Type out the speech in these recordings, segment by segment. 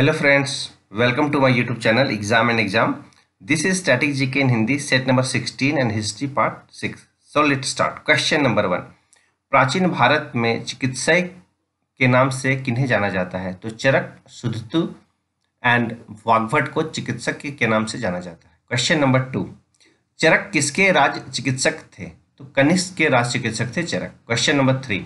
hello friends welcome to my YouTube channel exam and exam this is static GK in Hindi set number sixteen and history part six so let start question number one प्राचीन भारत में चिकित्सक के नाम से किन्हें जाना जाता है तो चरक सुधतु एंड वाघवट को चिकित्सक के नाम से जाना जाता है क्वेश्चन नंबर टू चरक किसके राज चिकित्सक थे तो कनिष्क के राज चिकित्सक थे Charak question number three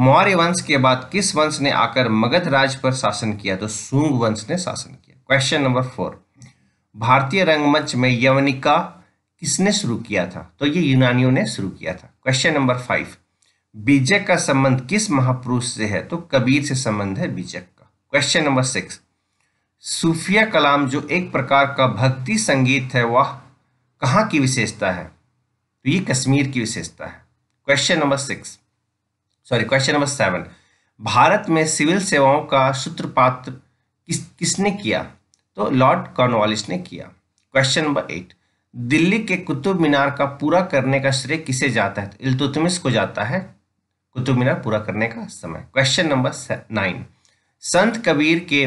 Maurya वंश के बाद किस वंश ने आकर मगध राज पर शासन किया तो सूंग वंश ने शासन किया क्वेश्चन नंबर फोर भारतीय रंगमंच में यवनिका किसने शुरू किया था तो ये यूनानियों ने शुरू किया था क्वेश्चन नंबर फाइव बीजक का संबंध किस महापुरुष से है तो कबीर से संबंध है बीजक का क्वेश्चन नंबर सिक्स सूफिया कलाम जो एक प्रकार का भक्ति संगीत है वह कहाँ की विशेषता है तो ये कश्मीर की विशेषता है question number six sorry question number seven Bharat में सिविल सेवाओं का सूत्रपात किस किसने किया तो लॉर्ड कॉर्नवालिस ने किया क्वेश्चन नंबर एट दिल्ली के कुतुब मीनार का पूरा करने का श्रेय किसे जाता है इल्तुतमिस को जाता है कुतुब मीनार पूरा करने का समय क्वेश्चन नंबर नाइन संत कबीर के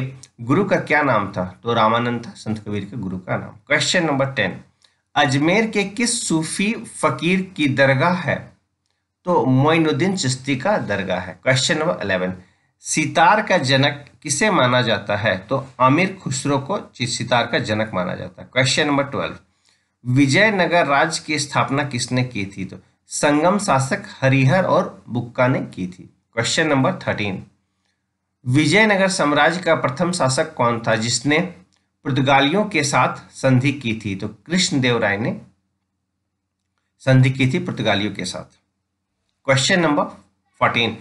गुरु का क्या नाम था तो रामानंद था संत कबीर के गुरु का नाम क्वेश्चन नंबर टेन अजमेर के किस सूफी फकीर की दरगाह है तो मोइनुद्दीन चिश्ती का दरगाह है क्वेश्चन नंबर अलेवन सितार का जनक किसे माना जाता है तो आमिर खुसरो को सितार का जनक माना जाता है क्वेश्चन नंबर ट्वेल्व विजयनगर राज्य की स्थापना किसने की थी तो संगम शासक हरिहर और बुक्का ने की थी क्वेश्चन नंबर थर्टीन विजयनगर साम्राज्य का प्रथम शासक कौन था जिसने पुर्तगालियों के साथ संधि की थी तो कृष्णदेव राय ने संधि की थी पुर्तगालियों के साथ question number fourteen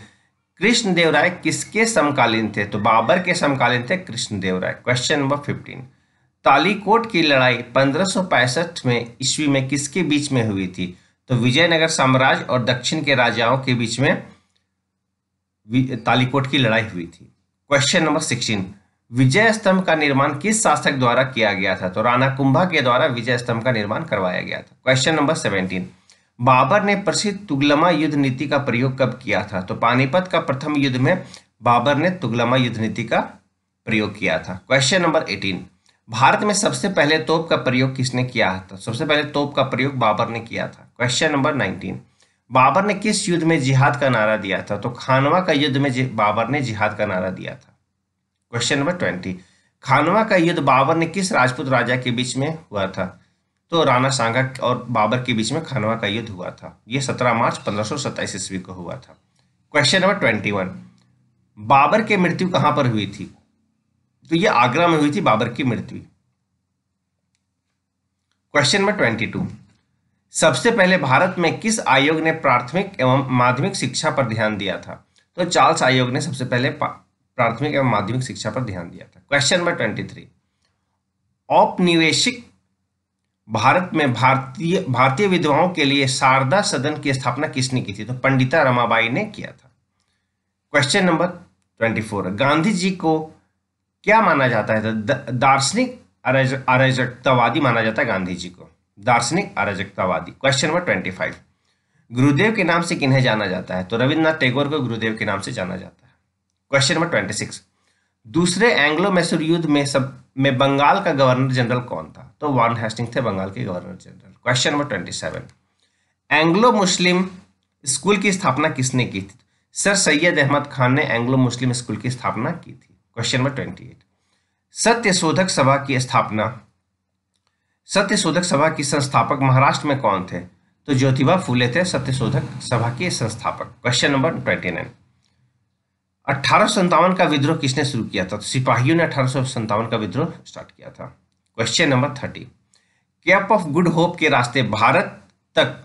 Krishnadeva Raya किसके समकालीन थे तो बाबर के समकालीन थे Krishnadeva Raya question number fifteen Talikota की लड़ाई पंद्रह में ईस्वी में किसके बीच में हुई थी तो विजयनगर साम्राज्य और दक्षिण के राजाओं के बीच में तालीकोट की लड़ाई हुई थी क्वेश्चन नंबर सिक्सटीन विजय स्तंभ का निर्माण किस शासक द्वारा किया गया था तो राणा कुंभा के द्वारा विजय स्तंभ का निर्माण करवाया गया था क्वेश्चन नंबर सेवेंटीन बाबर ने प्रसिद्ध तुगलमा युद्ध नीति का प्रयोग कब किया था तो पानीपत का प्रथम युद्ध में बाबर ने तुगलमा युद्ध नीति का प्रयोग किया था क्वेश्चन नंबर एटीन भारत में सबसे पहले तोप का प्रयोग किसने किया था सबसे पहले तोप का प्रयोग बाबर ने किया था क्वेश्चन नंबर नाइनटीन बाबर ने किस युद्ध में जिहाद का नारा दिया था तो खानवा का युद्ध में बाबर ने जिहाद का नारा दिया था क्वेश्चन नंबर ट्वेंटी खानवा का युद्ध बाबर ने किस राजपूत राजा के बीच में हुआ था तो राणा सांगा और बाबर के बीच में खानवा का युद्ध हुआ था ये 17 मार्च पंद्रह ईस्वी को हुआ था क्वेश्चन नंबर 21 बाबर के मृत्यु कहां पर हुई थी तो ये आगरा में हुई थी बाबर की मृत्यु क्वेश्चन नंबर 22 सबसे पहले भारत में किस आयोग ने प्राथमिक एवं माध्यमिक शिक्षा पर ध्यान दिया था तो चार्ल्स आयोग ने सबसे पहले प्राथमिक एवं माध्यमिक शिक्षा पर ध्यान दिया था क्वेश्चन नंबर थ्री औपनिवेशिक भारत में भारतीय भारतीय विधवाओं के लिए शारदा सदन की स्थापना किसने की थी तो पंडिता रमाबाई ने किया था question number twenty four Gandhi ji को क्या माना जाता है दार्शनिक अराजकतावादी माना जाता है गांधी जी को दार्शनिक अराजकतावादी question number twenty five Gurudev के नाम से किन्हें जाना जाता है तो रविन्द्रनाथ टैगोर को गुरुदेव के नाम से जाना जाता है क्वेश्चन नंबर ट्वेंटी सिक्स दूसरे एंग्लो मैसूर युद्ध में सब में बंगाल का गवर्नर जनरल कौन था तो वारन हेस्टिंग थे बंगाल के governor general question number twenty seven Anglo Muslim school की स्थापना किसने की थी सर सैयद अहमद खान ने एंग्लो मुस्लिम स्कूल की स्थापना की थी क्वेश्चन नंबर ट्वेंटी एट सत्य शोधक सभा की स्थापना सत्यशोधक सभा की संस्थापक महाराष्ट्र में कौन थे तो ज्योतिबा फूले थे सत्यशोधक सभा के संस्थापक क्वेश्चन नंबर ट्वेंटी नाइन अठारह का विद्रोह किसने शुरू किया था तो सिपाहियों ने अठारह का विद्रोह स्टार्ट किया था question number thirty Cape of Good Hope के रास्ते भारत तक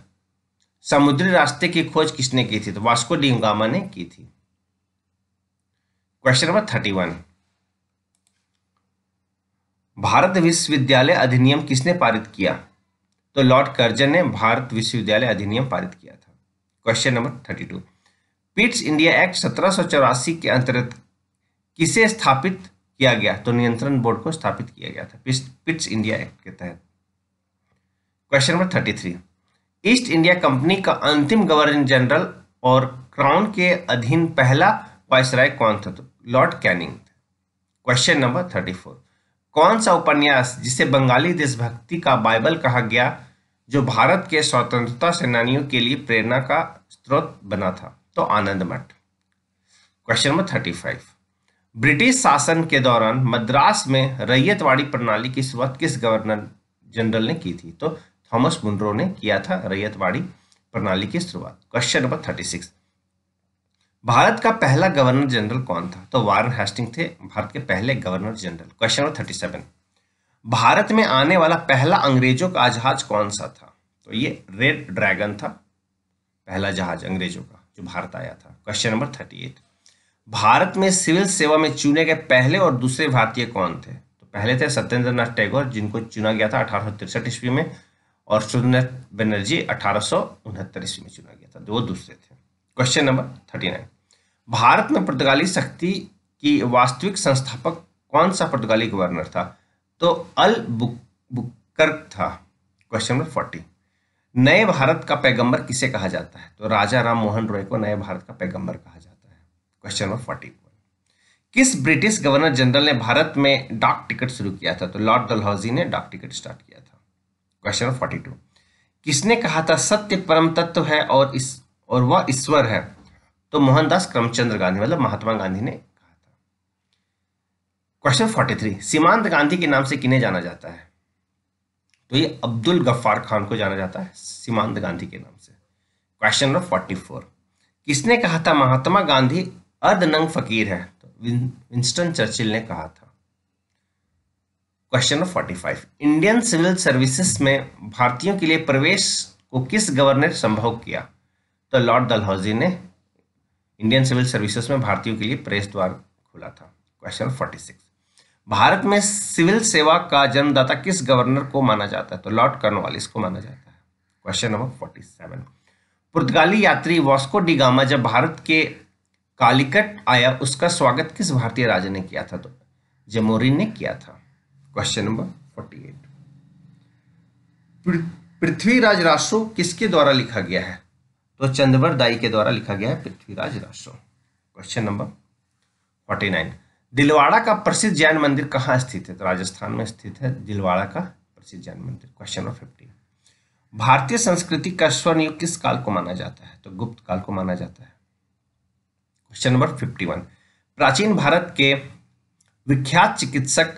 समुद्री रास्ते की खोज किसने की थी तो वास्को डिंगामा ने की थी question number thirty one Bharat विश्वविद्यालय अधिनियम किसने पारित किया तो लॉर्ड कर्जन ने भारत विश्वविद्यालय अधिनियम पारित किया था question number thirty two Pitt's India Act सत्रह के अंतर्गत किसे स्थापित किया गया तो नियंत्रण बोर्ड को स्थापित किया गया था पिट्स इंडिया एक्ट के तहत question number thirty three East India Company का अंतिम गवर्नर जनरल और क्राउन के अधीन पहला वायसराय कौन था तो Lord Canning question number thirty four कौन सा उपन्यास जिसे बंगाली देशभक्ति का बाइबल कहा गया जो भारत के स्वतंत्रता सेनानियों के लिए प्रेरणा का स्रोत बना था तो Anand Math question number thirty five British शासन के दौरान मद्रास में रैयतवाड़ी प्रणाली की शुरुआत किस गवर्नर जनरल ने की थी तो थॉमस मुंड्रो ने किया था रैयतवाड़ी प्रणाली की शुरुआत question number thirty six Bharat का पहला गवर्नर जनरल कौन था तो वारन हेस्टिंग थे भारत के पहले governor general question number thirty seven Bharat में आने वाला पहला अंग्रेजों का जहाज कौन सा था तो ये रेड ड्रैगन था पहला जहाज अंग्रेजों का जो भारत आया था question number thirty eight Bharat में सिविल सेवा में चुने गए पहले और दूसरे भारतीय कौन थे तो पहले थे सत्येंद्र नाथ टैगोर जिनको चुना गया था अठारह तिरसठ ईस्वी में और सुरेंद्र बनर्जी अठारह ईस्वी में चुना गया था तो वो दूसरे थे question number thirty nine Bharat में पुर्तगाली शक्ति की वास्तविक संस्थापक कौन सा पुर्तगाली गवर्नर था तो अल बुक बुकर था क्वेश्चन नंबर फोर्टी नए भारत का पैगंबर किसे कहा जाता है तो राजा राम मोहन रॉय को नए भारत का पैगंबर कहा जाता है क्वेश्चन नंबर फोर्टी किस ब्रिटिश गवर्नर जनरल ने भारत में डाक टिकट शुरू किया था तो लॉर्ड डलहौजी ने डाक टिकट स्टार्ट किया था क्वेश्चन नंबर फोर्टी टू किसने कहा था सत्य परम तत्व है और इस और वह ईश्वर है तो मोहनदास करमचंद्र गांधी मतलब महात्मा गांधी ने कहा था क्वेश्चन फोर्टी थ्री सीमांत गांधी के नाम से किन्हें जाना जाता है तो ये अब्दुल गफ्फार खान को जाना जाता है सीमांत गांधी के नाम से क्वेश्चन नंबर फोर्टी फोर किसने कहा था महात्मा गांधी अर्धनंग फकीर है तो विंस्टन चर्चिल ने कहा था question number forty five Indian civil services में भारतीयों के लिए प्रवेश को किस गवर्नर संभव किया तो लॉर्ड डलहौजी ने इंडियन सिविल सर्विसेज में भारतीयों के लिए प्रवेश द्वार खोला था क्वेश्चन फोर्टी सिक्स भारत में सिविल सेवा का जन्मदाता किस गवर्नर को माना जाता है तो लॉर्ड कर्नवालिस को माना जाता है क्वेश्चन नंबर फोर्टी सेवन पुर्तगाली यात्री वास्को डिगामा जब भारत के कालिकट आया उसका स्वागत किस भारतीय राजा ने किया था तो जमोरी ने किया था question number forty eight Prithviraj Raso किसके द्वारा लिखा गया है तो चंद्रवर दाई के द्वारा लिखा गया है Prithviraj Raso question number forty nine Dilwara का प्रसिद्ध जैन मंदिर कहाँ स्थित है तो राजस्थान में स्थित है दिलवाड़ा का प्रसिद्ध जैन मंदिर क्वेश्चन नंबर फिफ्टीन भारतीय संस्कृति का स्वर्ण युग किस काल को माना जाता है तो गुप्त काल को माना जाता है क्वेश्चन नंबर फिफ्टी वन प्राचीन भारत के विख्यात चिकित्सक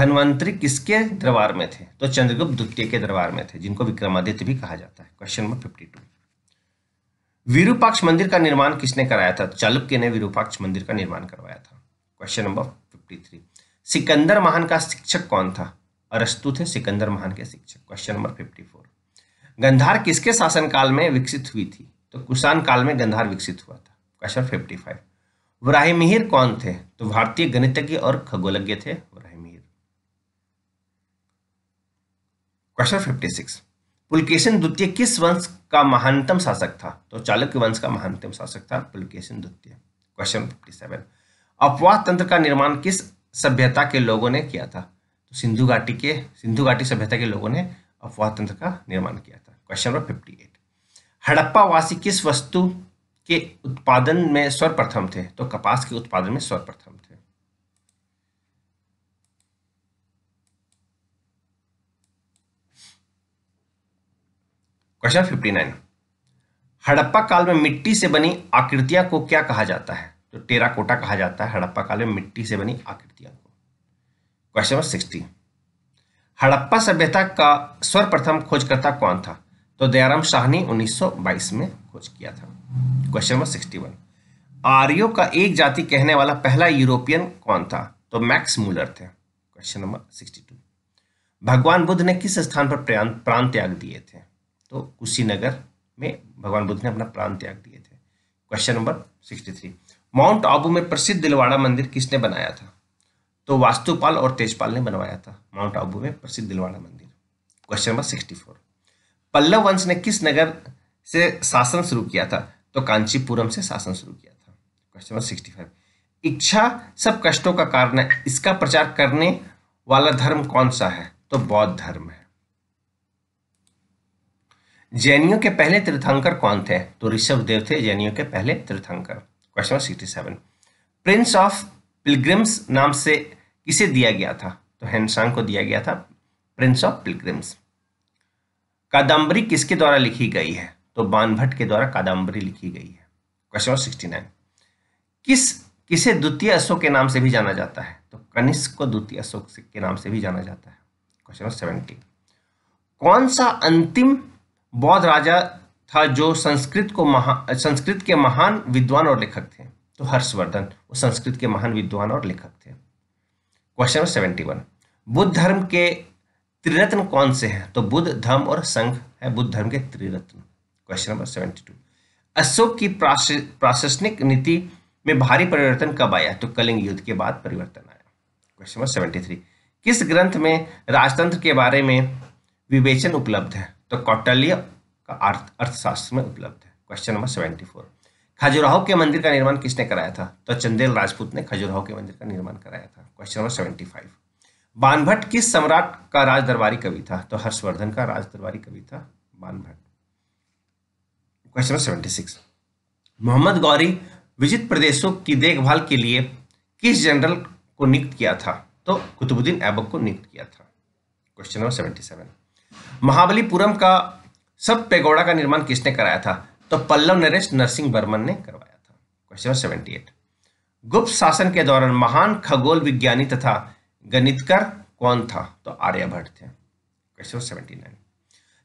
धनवंतरी किसके दरबार में थे तो चंद्रगुप्त द्वितीय के दरबार में थे जिनको विक्रमादित्य भी कहा जाता है question number fifty two Virupaksha मंदिर का निर्माण किसने कराया था तो चालुक्य ने विरूपाक्ष मंदिर का निर्माण करवाया था question number fifty three Sikandar महान का शिक्षक कौन था अरस्तु थे सिकंदर महान के शिक्षक question number fifty four Gandhara किसके शासनकाल में विकसित हुई थी तो कुषाण काल में गंधार विकसित हुआ था question fifty five Varaha Mihira कौन थे तो भारतीय गणितज्ञ और खगोलज्ञ थे Varaha Mihira question fifty six Pulakeshin द्वितीय किस वंश का महानतम शासक था तो चालुक्य वंश का महानतम शासक था पुलकेशन द्वितीय क्वेश्चन फिफ्टी सेवन अपवाह तंत्र का निर्माण किस सभ्यता के लोगों ने किया था तो सिंधु घाटी के सिंधु घाटी सभ्यता के लोगों ने अपवाह तंत्र का निर्माण किया था question number fifty eight Harappa वासी किस वस्तु के उत्पादन में सर्वप्रथम थे तो कपास के उत्पादन में सर्वप्रथम थे क्वेश्चन फिफ्टी नाइन हड़प्पा काल में मिट्टी से बनी आकृतियां को क्या कहा जाता है टेरा तो टेराकोटा कहा जाता है हड़प्पा काल में मिट्टी से बनी आकृतियां को क्वेश्चन नंबर सिक्सटी हड़प्पा सभ्यता का सर्वप्रथम खोजकर्ता कौन था तो दयाराम शाह ने 1922 में खोज किया था क्वेश्चन नंबर सिक्सटी वन आर्यो का एक जाति कहने वाला पहला यूरोपियन कौन था तो मैक्स मूलर थे क्वेश्चन नंबर सिक्सटी टू भगवान बुद्ध ने किस स्थान पर प्राण त्याग दिए थे तो कुशीनगर में भगवान बुद्ध ने अपना प्राण त्याग दिए थे question number sixty three Mount Abu में प्रसिद्ध दिलवाड़ा मंदिर किसने बनाया था तो वास्तुपाल और तेजपाल ने बनवाया था माउंट आबू में प्रसिद्ध दिलवाड़ा मंदिर question number sixty four Pallava वंश ने किस नगर से शासन शुरू किया था तो कांचीपुरम से शासन शुरू किया था क्वेश्चन नंबर सिक्सटी फाइव इच्छा सब कष्टों का कारण है इसका प्रचार करने वाला धर्म कौन सा है तो बौद्ध धर्म है जैनियों के पहले तीर्थंकर कौन थे तो ऋषभ देव थे जैनियों के पहले तीर्थंकर question number sixty seven prince of pilgrims नाम से किसे दिया गया था तो हेनसांग को दिया गया था प्रिंस ऑफ पिलग्रिम्स कादम्बरी किसके द्वारा लिखी गई है तो बानभट्ट के द्वारा कादम्बरी लिखी गई है क्वेश्चन नंबर सिक्सटी नाइन किस किसे द्वितीय अशोक के नाम से भी जाना जाता है तो कनिष्क को द्वितीय अशोक के नाम से भी जाना जाता है क्वेश्चन नंबर सेवेंटी कौन सा अंतिम बौद्ध राजा था जो संस्कृत को महा संस्कृत के महान विद्वान और लेखक थे तो हर्षवर्धन वो संस्कृत के महान विद्वान और लेखक थे question number seventy one Buddha धर्म के त्रिरत्न कौन से हैं तो बुद्ध धर्म और संघ है बुद्ध धर्म के त्रिरत्न question number seventy two Ashoka की प्रशासनिक नीति में भारी परिवर्तन कब आया तो कलिंग युद्ध के बाद परिवर्तन आया क्वेश्चन नंबर सेवेंटी थ्री किस ग्रंथ में राजतंत्र के बारे में विवेचन उपलब्ध है तो कौटल्य का अर्थ अर्थशास्त्र में उपलब्ध है question number seventy four Khajuraho के मंदिर का निर्माण किसने कराया था तो चंदेल राजपूत ने खजुराहो के मंदिर का निर्माण कराया था question number seventy five Banabhatta किस सम्राट का राज दरबारी कवि था तो हर्षवर्धन का राज दरबारी कवि था Banabhatta question number seventy six Mohammad Ghori विजित प्रदेशों की देखभाल के लिए किस जनरल को नियुक्त किया था तो कुतुबुद्दीन ऐबक को नियुक्त किया था question number seventy seven Mahabalipuram का सब पेगोडा का निर्माण किसने कराया था तो पल्लव नरेश नरसिंह वर्मन ने करवाया था क्वेश्चन सेवेंटी एट गुप्त शासन के दौरान महान खगोल विज्ञानी तथा गणितकर कौन था तो आर्यभट्ट थे question seventy nine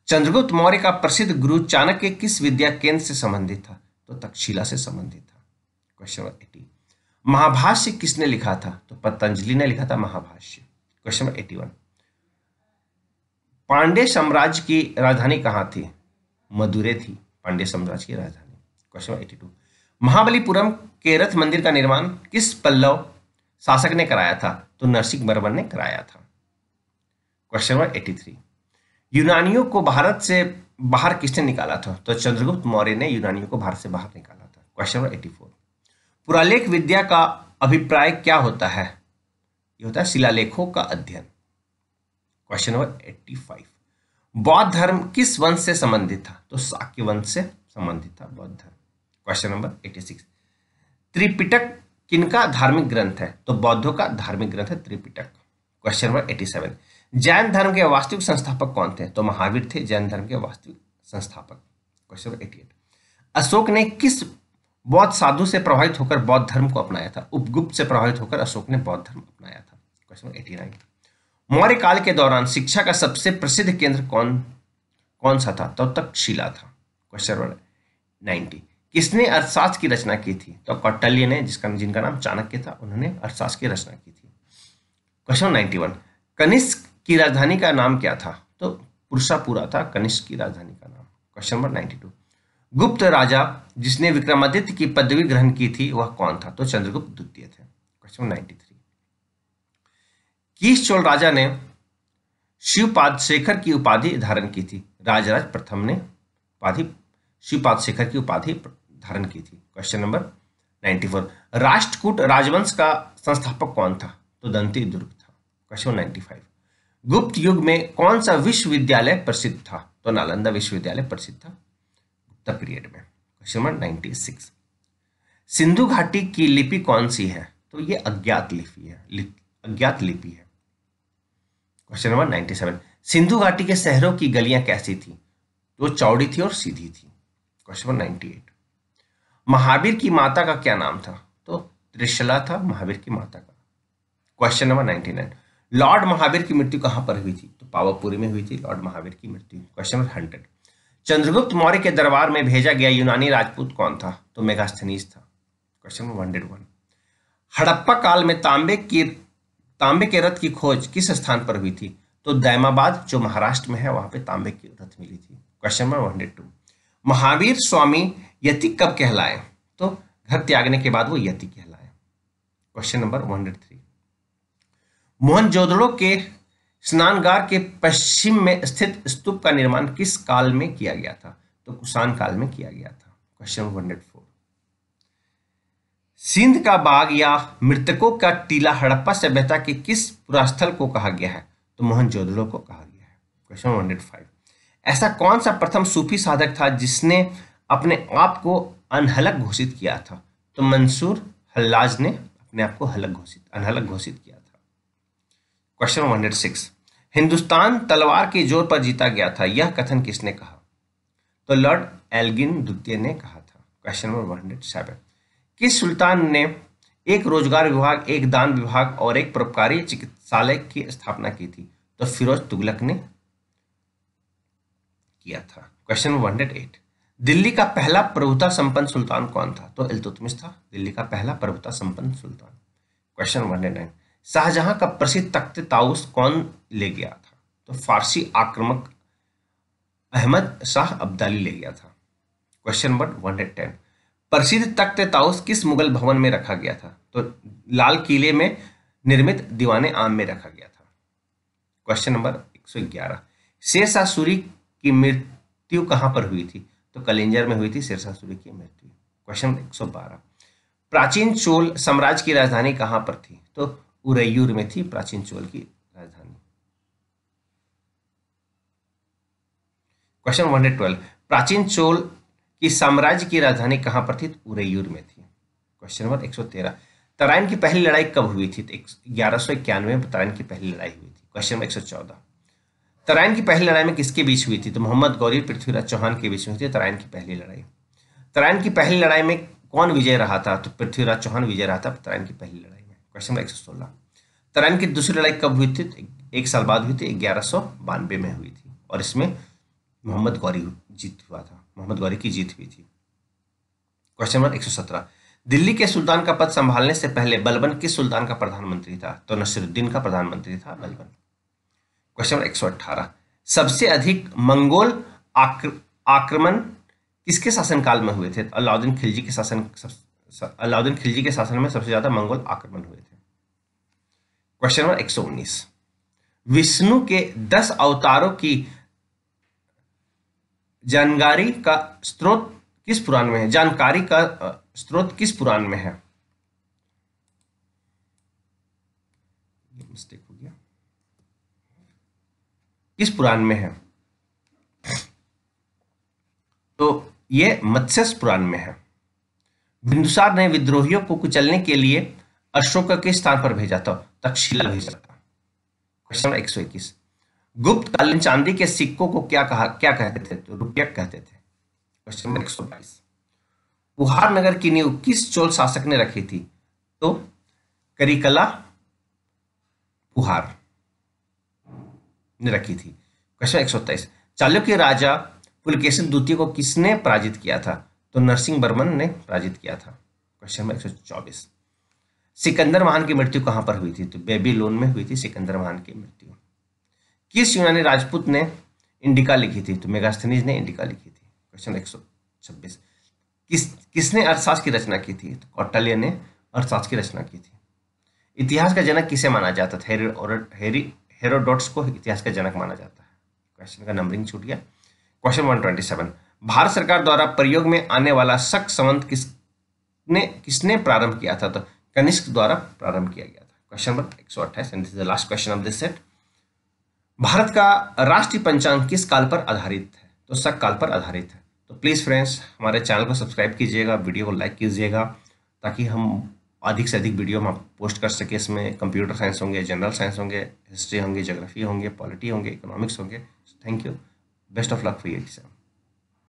Chandragupta Maurya का प्रसिद्ध गुरु चाणक्य किस विद्या केंद्र से संबंधित था तो तक्षशिला से संबंधित था क्वेश्चन एटी महाभाष्य किसने लिखा था तो पतंजलि ने लिखा था Mahabhashya question eighty one Pandya साम्राज्य की राजधानी कहाँ थी मदुरे थी पांडे साम्राज्य की राजधानी क्वेश्चन एटी टू महाबलीपुरम के रथ मंदिर का निर्माण किस पल्लव शासक ने कराया था तो नरसिंह बर्मन ने कराया था क्वेश्चन नंबर एटी थ्री यूनानियों को भारत से बाहर किसने निकाला था तो चंद्रगुप्त मौर्य ने यूनानियों को भारत से बाहर निकाला था क्वेश्चन नंबर एटी फोर पुरालेख विद्या का अभिप्राय क्या होता है ये होता है शिलालेखों का अध्ययन क्वेश्चन नंबर एट्टी फाइव बौद्ध धर्म किस वंश से संबंधित था तो साक्य वंश से संबंधित था बौद्ध धर्म question number eighty six Tripitaka किनका धार्मिक ग्रंथ है तो बौद्धों का धार्मिक ग्रंथ है Tripitaka question number eighty seven Jain धर्म के वास्तविक संस्थापक कौन थे तो महावीर थे जैन धर्म के वास्तविक संस्थापक question number eighty eight Ashoka ने किस बौद्ध साधु से प्रभावित होकर बौद्ध धर्म को अपनाया था उपगुप्त से प्रभावित होकर अशोक ने बौद्ध धर्म अपनाया था question number eighty nine Maurya काल के दौरान शिक्षा का सबसे प्रसिद्ध केंद्र कौन कौन सा था तो तक शिला था क्वेश्चन नंबर नाइनटी किसने अर्थशास्त्र की रचना की थी तो कौटल्य ने जिसका जिनका नाम चाणक्य था उन्होंने अर्थशास्त्र की रचना की थी क्वेश्चन नाइन्टी वन कनिष्क की राजधानी का नाम क्या था तो पुरुषापुरा था कनिष्क की राजधानी का नाम क्वेश्चन नंबर नाइन्टी टू गुप्त राजा जिसने विक्रमादित्य की पदवी ग्रहण की थी वह कौन था तो चंद्रगुप्त द्वितीय थे क्वेश्चन नाइन्टी थ्री चोल राजा ने शिवपाद शेखर की उपाधि धारण की थी राजराज प्रथम ने उपाधि शिवपाद शेखर की उपाधि धारण की थी क्वेश्चन नंबर 94 राष्ट्रकूट राजवंश का संस्थापक कौन था तो दंती दुर्ग था क्वेश्चन फाइव गुप्त युग में कौन सा विश्वविद्यालय प्रसिद्ध था तो नालंदा विश्वविद्यालय प्रसिद्ध था गुप्त पीरियड में क्वेश्चन नंबर 96 सिंधु घाटी की लिपि कौन सी है तो ये अज्ञात लिपि है अज्ञात लिपि है question number ninety seven Sindhu घाटी के शहरों की गलियां कैसी थी जो चौड़ी थी और सीधी थी question number ninety eight Mahavira की माता का क्या नाम था तो त्रिशला था महावीर की माता का question number ninety nine lord Mahavira की मृत्यु कहाँ पर हुई थी तो पावापुरी में हुई थी लॉर्ड महावीर की मृत्यु question number hundred Chandragupta Maurya के दरबार में भेजा गया यूनानी राजपूत कौन था तो मेगास्थनीज था क्वेश्चन नंबर वन हड़प्पा काल में तांबे की तांबे के रथ की खोज किस स्थान पर हुई थी तो दैमाबाद जो महाराष्ट्र में है वहां पे तांबे की रथ मिली थी question number one two Mahavira Swami यति कब कहलाए तो घर त्यागने के बाद वो यति कहलाए question number one three Mohenjo जोदड़ो के स्नानगार के पश्चिम में स्थित स्तूप का निर्माण किस काल में किया गया था तो कुशान काल में किया गया था क्वेश्चन नंबर सिंध का बाग या मृतकों का टीला हड़प्पा सभ्यता के किस पुरास्थल को कहा गया है तो मोहनजोदड़ो को कहा गया है क्वेश्चन ऐसा कौन सा प्रथम सूफी साधक था जिसने अपने आप को अनहलक घोषित किया था तो मंसूर हल्लाज ने अपने आप को हलक घोषित अनहलक घोषित किया था क्वेश्चन वन हिंदुस्तान तलवार के जोर पर जीता गया था यह कथन किसने कहा तो लॉर्ड एल्गिन द्वितीय ने कहा था क्वेश्चन नंबर सेवन कि सुल्तान ने एक रोजगार विभाग एक दान विभाग और एक परोपकारी चिकित्सालय की स्थापना की थी तो फिरोज तुगलक ने किया था क्वेश्चन हंड्रेड एट दिल्ली का पहला प्रभुता संपन्न सुल्तान कौन था तो इलतुतमिश था दिल्ली का पहला प्रभुता संपन्न सुल्तान क्वेश्चन हंड्रेड नाइन शाहजहां का प्रसिद्ध तख्त ताउस कौन ले गया था तो फारसी आक्रमक अहमद शाह अब्दाली ले गया था question number one hundred ten प्रसिद्ध तख्त ताउस किस मुगल भवन में रखा गया था तो लाल किले में निर्मित दीवाने आम में रखा गया था क्वेश्चन नंबर 111 शेरशाह सूरी की मृत्यु कहां पर हुई थी तो कलेंजर में हुई थी शेरशाह सूरी की मृत्यु क्वेश्चन 112 प्राचीन चोल साम्राज्य की राजधानी कहां पर थी तो उरैयूर में थी प्राचीन चोल की राजधानी क्वेश्चन ट्वेल्व प्राचीन चोल कि साम्राज्य की राजधानी कहाँ पर थी तो उरेयूर में थी क्वेश्चन नंबर 113 तराइन की पहली लड़ाई कब हुई थी तो ग्यारह सौ इक्यानवे में तराइन की पहली लड़ाई हुई थी क्वेश्चन नंबर 114 तराइन की पहली लड़ाई में किसके बीच हुई थी तो मोहम्मद गौरी पृथ्वीराज चौहान के बीच हुई थी तराइन की पहली लड़ाई तराइन की पहली लड़ाई में कौन विजय रहा था तो पृथ्वीराज चौहान विजय रहा था तराइन की पहली लड़ाई में क्वेश्चन नंबर एक तराइन की दूसरी लड़ाई कब हुई थी तो एक साल बाद हुई थी ग्यारह में हुई थी और इसमें मोहम्मद गौरी जीत हुआ था मोहम्मद गौरी की जीत हुई थी क्वेश्चन नंबर एक दिल्ली के सुल्तान का पद संभालने से पहले बलबन किस सुल्तान का प्रधानमंत्री था तो नसरुद्दीन का प्रधानमंत्री था बलबन क्वेश्चन नंबर एक सबसे अधिक मंगोल आक्र, आक्रमण किसके शासनकाल में हुए थे तो अलाउद्दीन खिलजी के शासन अलाउद्दीन खिलजी के शासन में सबसे ज्यादा मंगोल आक्रमण हुए थे क्वेश्चन नंबर 119 विष्णु के दस अवतारों की जानकारी का स्रोत किस पुराण में है जानकारी का स्रोत किस पुराण में है मिस्टेक हो गया किस पुराण में है तो यह मत्स्य पुराण में है बिंदुसार ने विद्रोहियों को कुचलने के लिए अशोक के स्थान पर भेजा था तक्षशिला भेजा था क्वेश्चन एक सौ इक्कीस गुप्त कालीन चांदी के सिक्कों को क्या कहा क्या कहते थे तो रुपयक कहते थे क्वेश्चन नंबर एक सौ बाईस नगर की नींव किस चोल शासक ने रखी थी तो करिकला बुहार ने रखी थी क्वेश्चन एक सौ तेईस चालुक्य राजा पुलकेशन द्वितीय को किसने पराजित किया था तो नरसिंह बर्मन ने पराजित किया था क्वेश्चन नंबर एक सौ चौबीस सिकंदर महान की मृत्यु कहां पर हुई थी तो बेबी लोन में हुई थी सिकंदर महान की मृत्यु किस यूनानी राजपूत ने इंडिका लिखी थी तो मेगास्थनीज ने इंडिका लिखी थी क्वेश्चन एक सौ छब्बीस किस किसने अर्थशास्त्र की रचना की थी तो कौटल्य ने अर्थशास्त्र की रचना की थी इतिहास का जनक किसे माना जाता था हेरी और हेरी हेरोडोट्स को इतिहास का जनक माना जाता है क्वेश्चन का नंबरिंग छूट गया question one twenty seven Bharat सरकार द्वारा प्रयोग में आने वाला शक संबंध किस ने किसने प्रारंभ किया था तो कनिष्क द्वारा प्रारंभ किया गया था क्वेश्चन नंबर एक सौ अट्ठाईस last question of this set Bharat का राष्ट्रीय पंचांग किस काल पर आधारित है तो शक काल पर आधारित है तो प्लीज़ फ्रेंड्स हमारे चैनल को सब्सक्राइब कीजिएगा वीडियो को लाइक कीजिएगा ताकि हम अधिक से अधिक वीडियो हम पोस्ट कर सके इसमें कंप्यूटर साइंस होंगे जनरल साइंस होंगे हिस्ट्री होंगे ज्योग्राफी होंगे पॉलिटी होंगे इकोनॉमिक्स होंगे thank you best of luck for exam